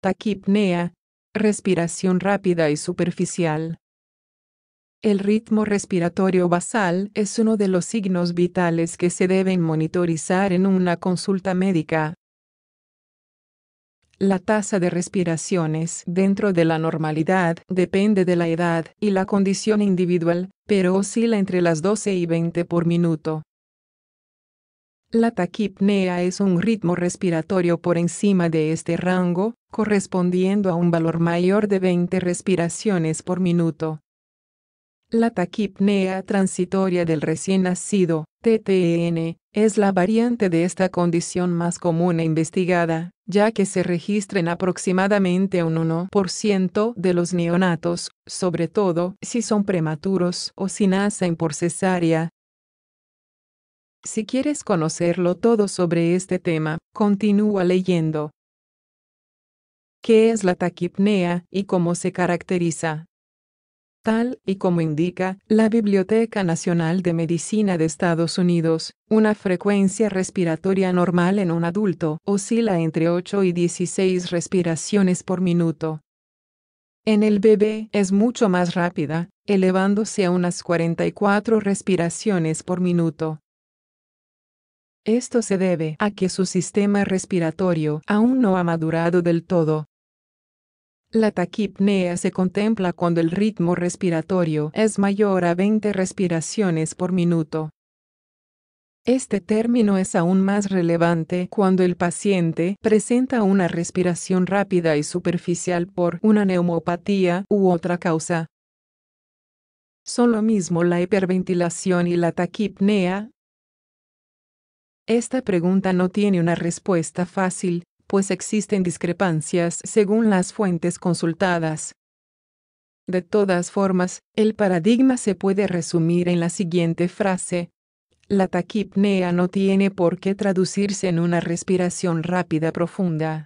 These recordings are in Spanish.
Taquipnea, respiración rápida y superficial. El ritmo respiratorio basal es uno de los signos vitales que se deben monitorizar en una consulta médica, la tasa de respiraciones dentro de la normalidad depende de la edad y la condición individual, pero oscila entre las 12 y 20 por minuto. La taquipnea es un ritmo respiratorio por encima de este rango, correspondiendo a un valor mayor de 20 respiraciones por minuto. La taquipnea transitoria del recién nacido, TTN, es la variante de esta condición más común e investigada, ya que se registra en aproximadamente un 1% de los neonatos, sobre todo si son prematuros o si nacen por cesárea. Si quieres conocerlo todo sobre este tema, continúa leyendo. ¿Qué es la taquipnea y cómo se caracteriza? tal y como indica la Biblioteca Nacional de Medicina de Estados Unidos, una frecuencia respiratoria normal en un adulto oscila entre 8 y 16 respiraciones por minuto. En el bebé es mucho más rápida, elevándose a unas 44 respiraciones por minuto. Esto se debe a que su sistema respiratorio aún no ha madurado del todo, la taquipnea se contempla cuando el ritmo respiratorio es mayor a 20 respiraciones por minuto. Este término es aún más relevante cuando el paciente presenta una respiración rápida y superficial por una neumopatía u otra causa. ¿Son lo mismo la hiperventilación y la taquipnea? Esta pregunta no tiene una respuesta fácil, pues existen discrepancias según las fuentes consultadas. De todas formas, el paradigma se puede resumir en la siguiente frase. La taquipnea no tiene por qué traducirse en una respiración rápida profunda.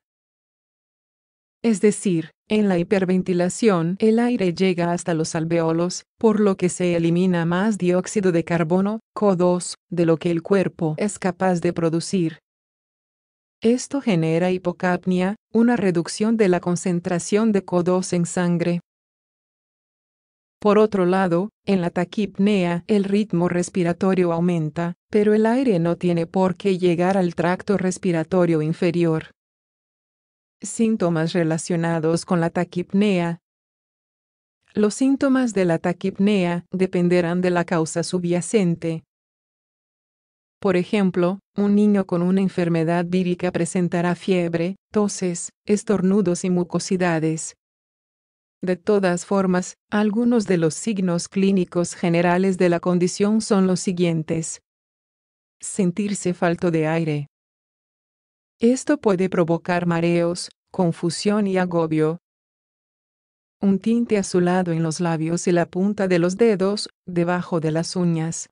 Es decir, en la hiperventilación el aire llega hasta los alveolos, por lo que se elimina más dióxido de carbono, CO2, de lo que el cuerpo es capaz de producir. Esto genera hipocapnia, una reducción de la concentración de CO2 en sangre. Por otro lado, en la taquipnea el ritmo respiratorio aumenta, pero el aire no tiene por qué llegar al tracto respiratorio inferior. Síntomas relacionados con la taquipnea. Los síntomas de la taquipnea dependerán de la causa subyacente, por ejemplo, un niño con una enfermedad vírica presentará fiebre, toses, estornudos y mucosidades. De todas formas, algunos de los signos clínicos generales de la condición son los siguientes. Sentirse falto de aire. Esto puede provocar mareos, confusión y agobio, un tinte azulado en los labios y la punta de los dedos, debajo de las uñas.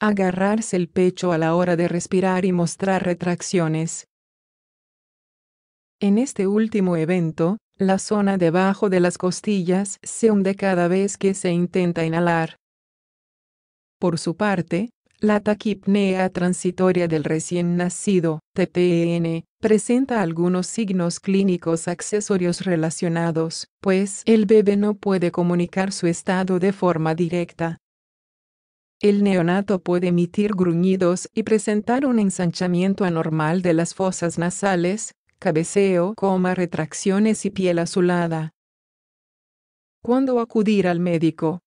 Agarrarse el pecho a la hora de respirar y mostrar retracciones. En este último evento, la zona debajo de las costillas se hunde cada vez que se intenta inhalar. Por su parte, la taquipnea transitoria del recién nacido, TPN, presenta algunos signos clínicos accesorios relacionados, pues el bebé no puede comunicar su estado de forma directa. El neonato puede emitir gruñidos y presentar un ensanchamiento anormal de las fosas nasales, cabeceo, coma, retracciones y piel azulada. ¿Cuándo acudir al médico?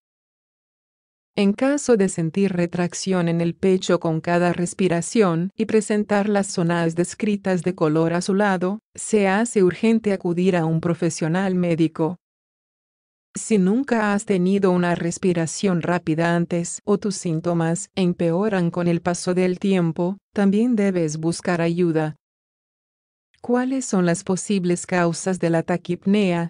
En caso de sentir retracción en el pecho con cada respiración y presentar las zonas descritas de color azulado, se hace urgente acudir a un profesional médico. Si nunca has tenido una respiración rápida antes o tus síntomas empeoran con el paso del tiempo, también debes buscar ayuda. ¿Cuáles son las posibles causas de la taquipnea?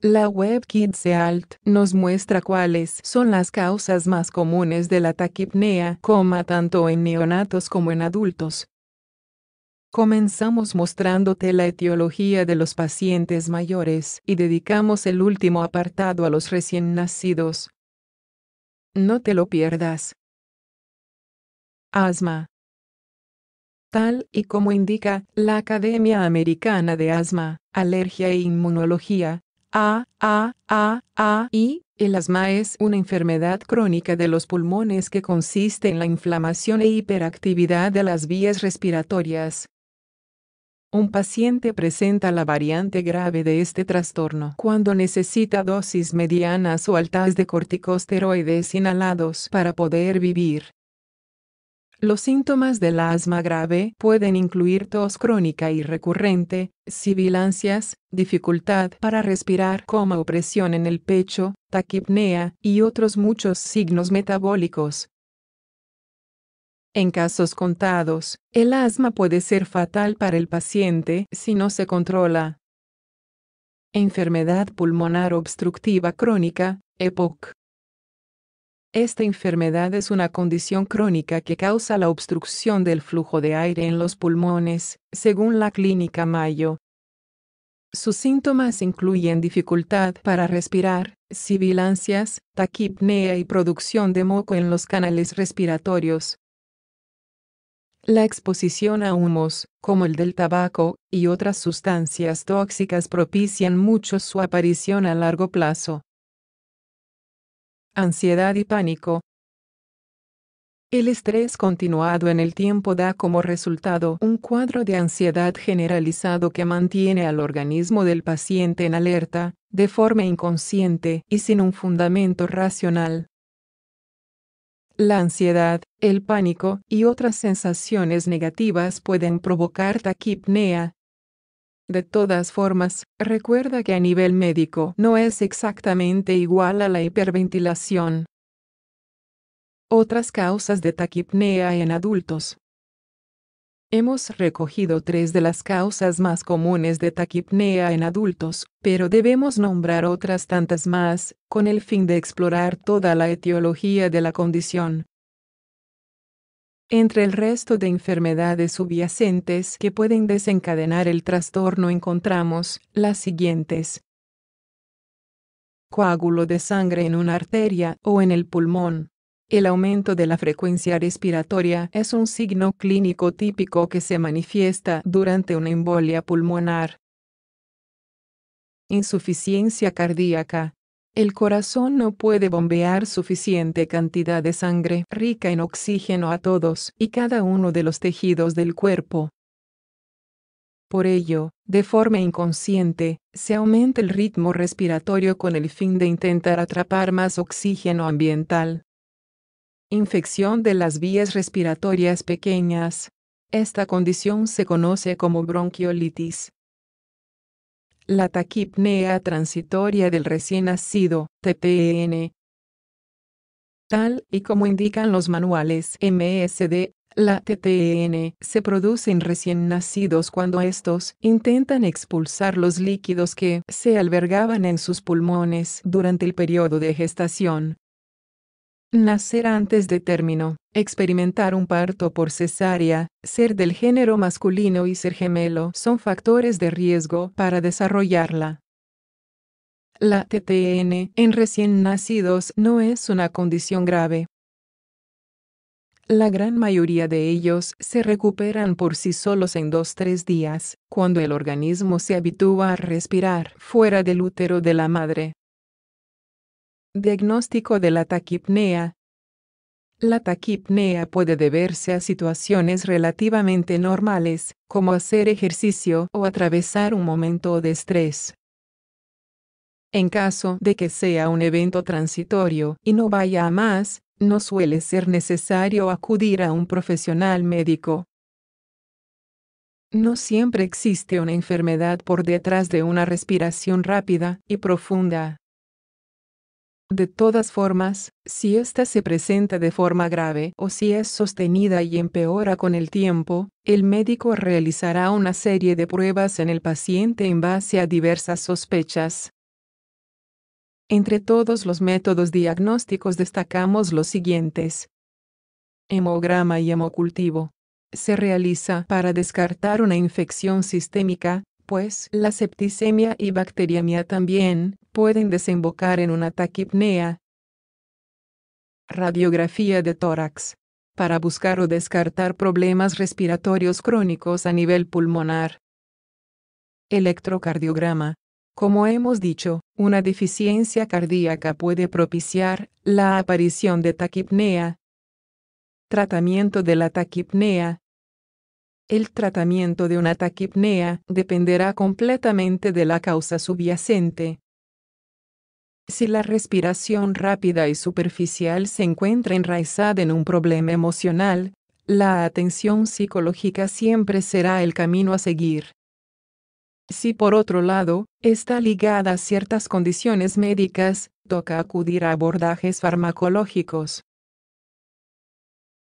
La web KidSealt nos muestra cuáles son las causas más comunes de la taquipnea, tanto en neonatos como en adultos. Comenzamos mostrándote la etiología de los pacientes mayores y dedicamos el último apartado a los recién nacidos. No te lo pierdas. Asma. Tal y como indica la Academia Americana de Asma, Alergia e Inmunología, AAAI, el asma es una enfermedad crónica de los pulmones que consiste en la inflamación e hiperactividad de las vías respiratorias, un paciente presenta la variante grave de este trastorno cuando necesita dosis medianas o altas de corticosteroides inhalados para poder vivir. Los síntomas del asma grave pueden incluir tos crónica y recurrente, sibilancias, dificultad para respirar o opresión en el pecho, taquipnea y otros muchos signos metabólicos, en casos contados, el asma puede ser fatal para el paciente si no se controla. Enfermedad pulmonar obstructiva crónica, EPOC. Esta enfermedad es una condición crónica que causa la obstrucción del flujo de aire en los pulmones, según la clínica Mayo. Sus síntomas incluyen dificultad para respirar, sibilancias, taquipnea y producción de moco en los canales respiratorios, la exposición a humos, como el del tabaco, y otras sustancias tóxicas propician mucho su aparición a largo plazo. Ansiedad y pánico. El estrés continuado en el tiempo da como resultado un cuadro de ansiedad generalizado que mantiene al organismo del paciente en alerta, de forma inconsciente y sin un fundamento racional. La ansiedad, el pánico y otras sensaciones negativas pueden provocar taquipnea. De todas formas, recuerda que a nivel médico no es exactamente igual a la hiperventilación. Otras causas de taquipnea en adultos. Hemos recogido tres de las causas más comunes de taquipnea en adultos, pero debemos nombrar otras tantas más, con el fin de explorar toda la etiología de la condición. Entre el resto de enfermedades subyacentes que pueden desencadenar el trastorno encontramos las siguientes. Coágulo de sangre en una arteria o en el pulmón. El aumento de la frecuencia respiratoria es un signo clínico típico que se manifiesta durante una embolia pulmonar. Insuficiencia cardíaca. El corazón no puede bombear suficiente cantidad de sangre rica en oxígeno a todos y cada uno de los tejidos del cuerpo. Por ello, de forma inconsciente, se aumenta el ritmo respiratorio con el fin de intentar atrapar más oxígeno ambiental. Infección de las vías respiratorias pequeñas. Esta condición se conoce como bronquiolitis. La taquipnea transitoria del recién nacido, TTN. E Tal y como indican los manuales MSD, la TTN e se produce en recién nacidos cuando estos intentan expulsar los líquidos que se albergaban en sus pulmones durante el periodo de gestación nacer antes de término, experimentar un parto por cesárea, ser del género masculino y ser gemelo son factores de riesgo para desarrollarla. La TTN en recién nacidos no es una condición grave. La gran mayoría de ellos se recuperan por sí solos en o tres días, cuando el organismo se habitúa a respirar fuera del útero de la madre. Diagnóstico de la taquipnea. La taquipnea puede deberse a situaciones relativamente normales, como hacer ejercicio o atravesar un momento de estrés. En caso de que sea un evento transitorio y no vaya a más, no suele ser necesario acudir a un profesional médico. No siempre existe una enfermedad por detrás de una respiración rápida y profunda. De todas formas, si ésta se presenta de forma grave o si es sostenida y empeora con el tiempo, el médico realizará una serie de pruebas en el paciente en base a diversas sospechas. Entre todos los métodos diagnósticos destacamos los siguientes. Hemograma y hemocultivo. Se realiza para descartar una infección sistémica, pues la septicemia y bacteriemia también pueden desembocar en una taquipnea. Radiografía de tórax. Para buscar o descartar problemas respiratorios crónicos a nivel pulmonar. Electrocardiograma. Como hemos dicho, una deficiencia cardíaca puede propiciar la aparición de taquipnea. Tratamiento de la taquipnea. El tratamiento de una taquipnea dependerá completamente de la causa subyacente. Si la respiración rápida y superficial se encuentra enraizada en un problema emocional, la atención psicológica siempre será el camino a seguir. Si por otro lado, está ligada a ciertas condiciones médicas, toca acudir a abordajes farmacológicos.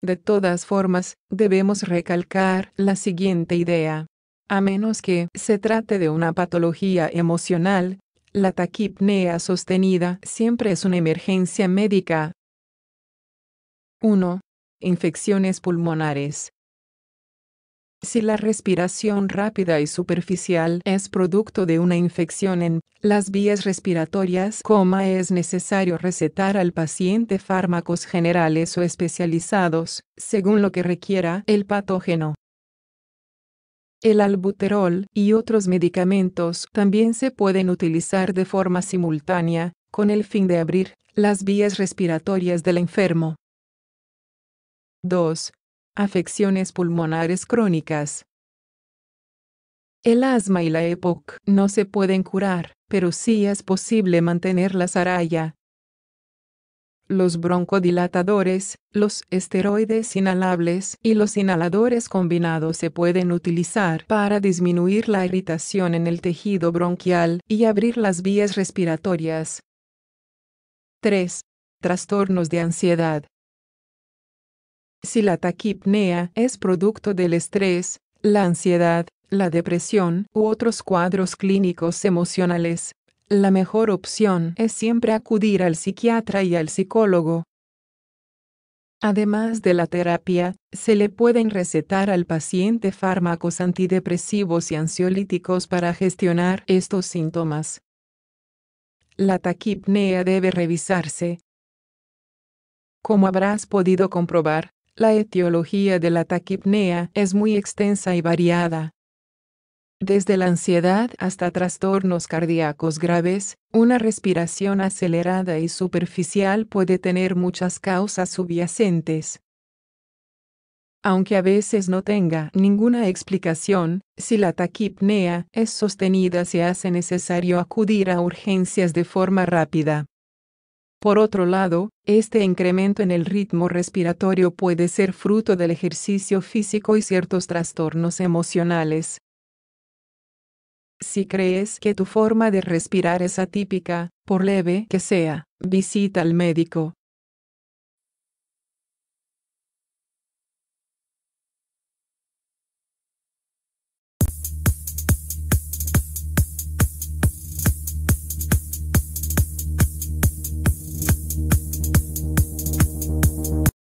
De todas formas, debemos recalcar la siguiente idea. A menos que se trate de una patología emocional, la taquipnea sostenida siempre es una emergencia médica. 1. Infecciones pulmonares. Si la respiración rápida y superficial es producto de una infección en las vías respiratorias, coma es necesario recetar al paciente fármacos generales o especializados, según lo que requiera el patógeno. El albuterol y otros medicamentos también se pueden utilizar de forma simultánea, con el fin de abrir las vías respiratorias del enfermo. 2 afecciones pulmonares crónicas. El asma y la EPOC no se pueden curar, pero sí es posible mantener la raya. Los broncodilatadores, los esteroides inhalables y los inhaladores combinados se pueden utilizar para disminuir la irritación en el tejido bronquial y abrir las vías respiratorias. 3. Trastornos de ansiedad. Si la taquipnea es producto del estrés, la ansiedad, la depresión u otros cuadros clínicos emocionales, la mejor opción es siempre acudir al psiquiatra y al psicólogo. Además de la terapia, se le pueden recetar al paciente fármacos antidepresivos y ansiolíticos para gestionar estos síntomas. La taquipnea debe revisarse. Como habrás podido comprobar, la etiología de la taquipnea es muy extensa y variada. Desde la ansiedad hasta trastornos cardíacos graves, una respiración acelerada y superficial puede tener muchas causas subyacentes. Aunque a veces no tenga ninguna explicación, si la taquipnea es sostenida se hace necesario acudir a urgencias de forma rápida. Por otro lado, este incremento en el ritmo respiratorio puede ser fruto del ejercicio físico y ciertos trastornos emocionales. Si crees que tu forma de respirar es atípica, por leve que sea, visita al médico.